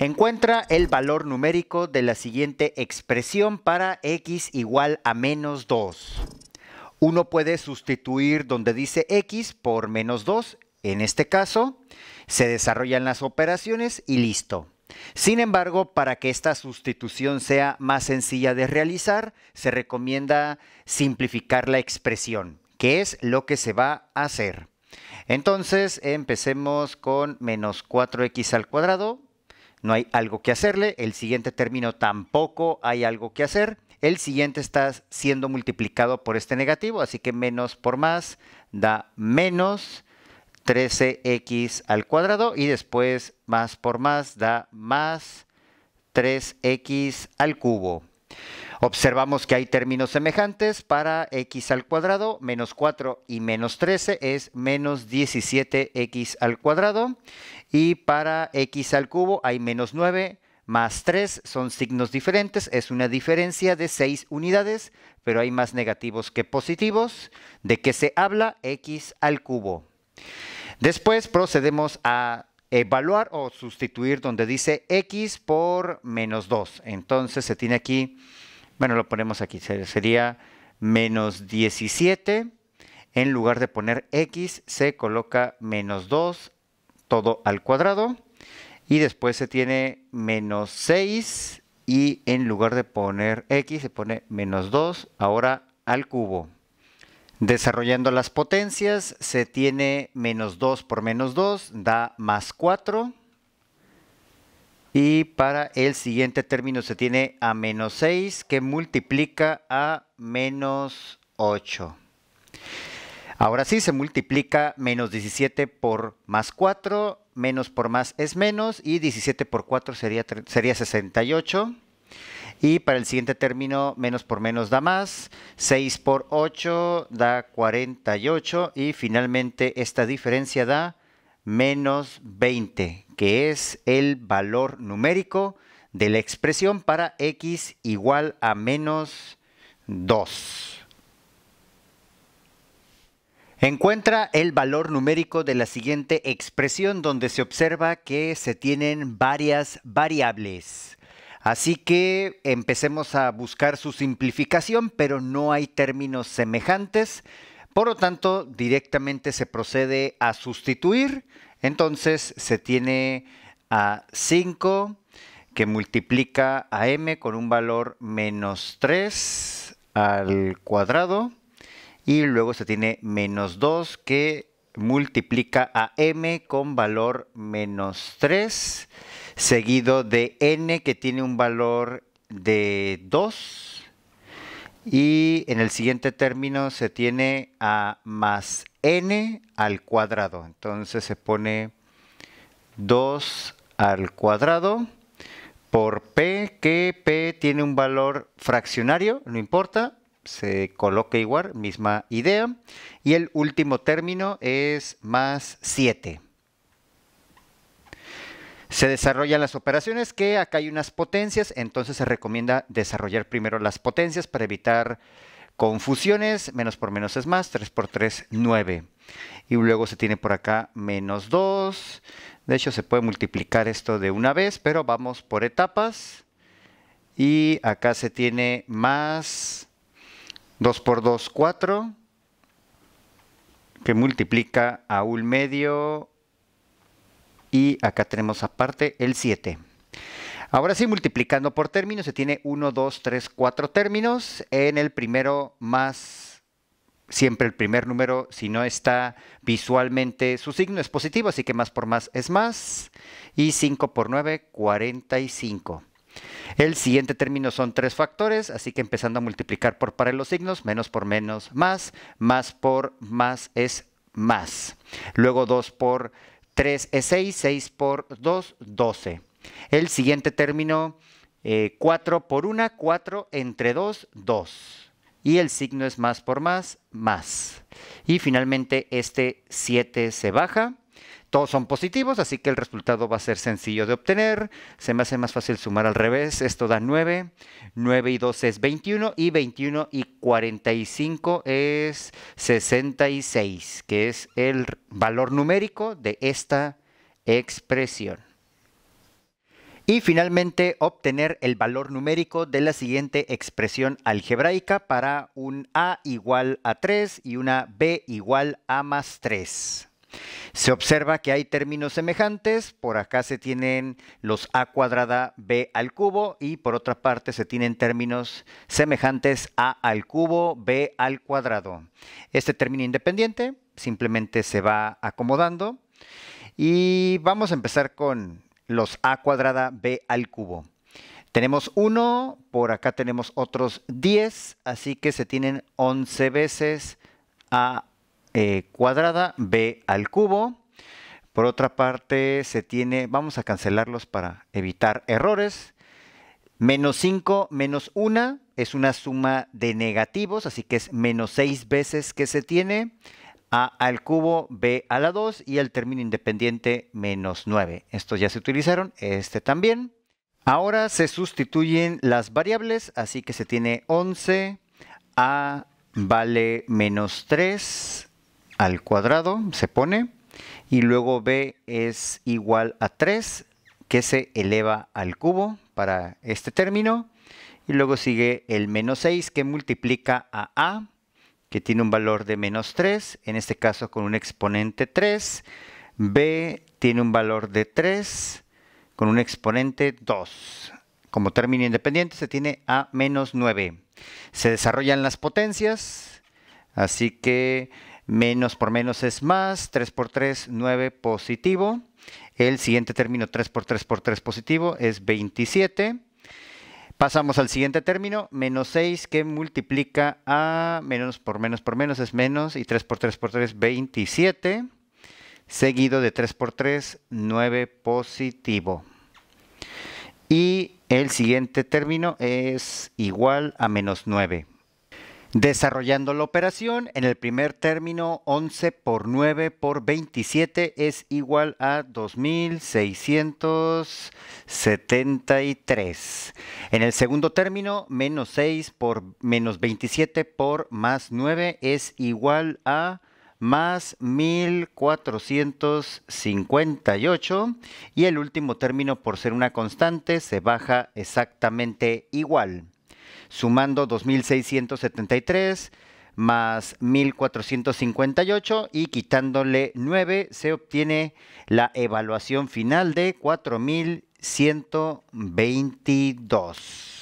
Encuentra el valor numérico de la siguiente expresión para x igual a menos 2. Uno puede sustituir donde dice x por menos 2, en este caso, se desarrollan las operaciones y listo. Sin embargo, para que esta sustitución sea más sencilla de realizar, se recomienda simplificar la expresión, que es lo que se va a hacer. Entonces, empecemos con menos 4x al cuadrado no hay algo que hacerle, el siguiente término tampoco hay algo que hacer, el siguiente está siendo multiplicado por este negativo, así que menos por más da menos 13x al cuadrado y después más por más da más 3x al cubo. Observamos que hay términos semejantes para x al cuadrado, menos 4 y menos 13 es menos 17x al cuadrado. Y para x al cubo hay menos 9 más 3, son signos diferentes, es una diferencia de 6 unidades, pero hay más negativos que positivos. ¿De qué se habla? x al cubo. Después procedemos a evaluar o sustituir donde dice x por menos 2. Entonces se tiene aquí bueno, lo ponemos aquí, sería menos 17, en lugar de poner x se coloca menos 2, todo al cuadrado, y después se tiene menos 6, y en lugar de poner x se pone menos 2, ahora al cubo. Desarrollando las potencias, se tiene menos 2 por menos 2, da más 4. Y para el siguiente término se tiene a menos 6 que multiplica a menos 8. Ahora sí, se multiplica menos 17 por más 4, menos por más es menos, y 17 por 4 sería, sería 68. Y para el siguiente término, menos por menos da más, 6 por 8 da 48, y finalmente esta diferencia da menos 20, que es el valor numérico de la expresión para x igual a menos 2. Encuentra el valor numérico de la siguiente expresión donde se observa que se tienen varias variables. Así que empecemos a buscar su simplificación, pero no hay términos semejantes. Por lo tanto, directamente se procede a sustituir entonces se tiene a 5 que multiplica a m con un valor menos 3 al cuadrado y luego se tiene menos 2 que multiplica a m con valor menos 3 seguido de n que tiene un valor de 2 y en el siguiente término se tiene a más n al cuadrado. Entonces se pone 2 al cuadrado por p, que p tiene un valor fraccionario, no importa, se coloca igual, misma idea. Y el último término es más 7. Se desarrollan las operaciones que acá hay unas potencias, entonces se recomienda desarrollar primero las potencias para evitar confusiones, menos por menos es más, 3 por 3, 9. Y luego se tiene por acá menos 2. De hecho, se puede multiplicar esto de una vez, pero vamos por etapas. Y acá se tiene más 2 por 2, 4, que multiplica a un medio y acá tenemos aparte el 7. Ahora sí, multiplicando por términos, se tiene 1, 2, 3, 4 términos. En el primero más, siempre el primer número, si no está visualmente, su signo es positivo, así que más por más es más. Y 5 por 9, 45. El siguiente término son tres factores, así que empezando a multiplicar por par de los signos, menos por menos, más, más por más es más. Luego 2 por 3 es 6, 6 por 2, 12. El siguiente término, 4 eh, por 1, 4 entre 2, 2. Y el signo es más por más, más. Y finalmente este 7 se baja. Todos son positivos, así que el resultado va a ser sencillo de obtener. Se me hace más fácil sumar al revés. Esto da 9. 9 y 2 es 21 y 21 y 45 es 66, que es el valor numérico de esta expresión. Y finalmente obtener el valor numérico de la siguiente expresión algebraica para un A igual a 3 y una B igual a más 3. Se observa que hay términos semejantes, por acá se tienen los a cuadrada b al cubo y por otra parte se tienen términos semejantes a al cubo b al cuadrado. Este término independiente simplemente se va acomodando y vamos a empezar con los a cuadrada b al cubo. Tenemos 1, por acá tenemos otros 10, así que se tienen 11 veces a eh, cuadrada b al cubo. Por otra parte, se tiene, vamos a cancelarlos para evitar errores. Menos 5 menos 1 es una suma de negativos, así que es menos 6 veces que se tiene. A al cubo, B a la 2 y el término independiente menos 9. Estos ya se utilizaron, este también. Ahora se sustituyen las variables, así que se tiene 11, A vale menos 3, al cuadrado, se pone, y luego b es igual a 3, que se eleva al cubo para este término, y luego sigue el menos 6 que multiplica a a, que tiene un valor de menos 3, en este caso con un exponente 3, b tiene un valor de 3 con un exponente 2. Como término independiente se tiene a menos 9. Se desarrollan las potencias, así que Menos por menos es más, 3 por 3, 9 positivo. El siguiente término 3 por 3 por 3 positivo es 27. Pasamos al siguiente término, menos 6 que multiplica a menos por menos por menos es menos y 3 por 3 por 3, 27. Seguido de 3 por 3, 9 positivo. Y el siguiente término es igual a menos 9. Desarrollando la operación, en el primer término 11 por 9 por 27 es igual a 2673. En el segundo término, menos 6 por menos 27 por más 9 es igual a más 1458 y el último término por ser una constante se baja exactamente igual sumando 2673 más 1458 y quitándole 9 se obtiene la evaluación final de 4122.